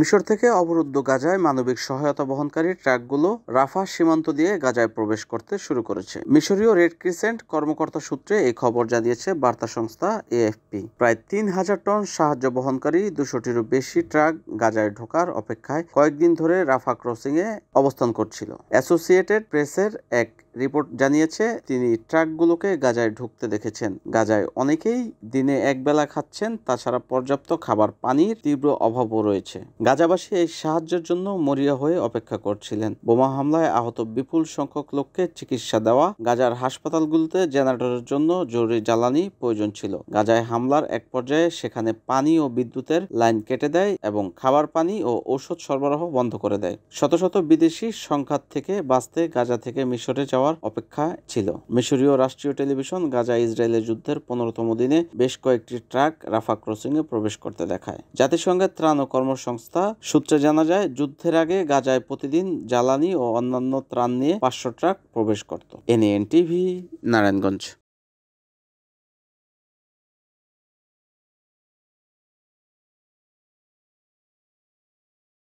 মিশর থেকে অবরুদ্ধ গাজায় মানবিক সহায়তা বহনকারী ট্রাকগুলো রাফা সীমান্ত দিয়ে গাজায় প্রবেশ করতে শুরু করেছে মিশরীয় রেড ক্রিসেন্ট কর্মকর্তা সূত্রে এই খবর জানিয়েছে বার্তা সংস্থা এএফপি প্রায় তিন হাজার টন সাহায্য বহনকারী দুশোটিরও বেশি ট্রাক গাজায় ঢোকার অপেক্ষায় কয়েকদিন ধরে রাফা ক্রসিংয়ে অবস্থান করছিল অ্যাসোসিয়েটেড প্রেসের এক রিপোর্ট জানিয়েছে তিনি ট্রাকগুলোকে গাজায় ঢুকতে দেখেছেন গাজায় অনেকেই দিনে একবেলা খাচ্ছেন তাছাড়া পর্যাপ্ত খাবার পানির তীব্র অভাবও রয়েছে গাজাবাসী এই সাহায্যের জন্য মরিয়া হয়ে অপেক্ষা করছিলেন বোমা হামলায় আহত বিপুল সংখ্যক লোককে চিকিৎসা দেওয়া গাজার হাসপাতালগুলোতে জেনারেটরের জন্য জরুরি জ্বালানি প্রয়োজন ছিল গাজায় হামলার এক পর্যায়ে সেখানে পানি ও বিদ্যুতের লাইন কেটে দেয় এবং খাবার পানি ও ঔষধ সরবরাহ বন্ধ করে দেয় শত শত বিদেশি সংঘাত থেকে বাঁচতে গাজা থেকে মিশরে যাওয়া যাওয়ার অপেক্ষা ছিল মিশরীয় রাষ্ট্রীয় টেলিভিশন গাজা ইসরায়েলের যুদ্ধের পনেরোতম দিনে বেশ কয়েকটি ট্রাক রাফা ক্রসিং এ প্রবেশ করতে দেখায় জাতিসংঘের ত্রাণ ও কর্মসংস্থা সূত্রে জানা যায় যুদ্ধের আগে গাজায় প্রতিদিন জ্বালানি ও অন্যান্য ত্রাণ নিয়ে পাঁচশো ট্রাক প্রবেশ করত এনএন টিভি নারায়ণগঞ্জ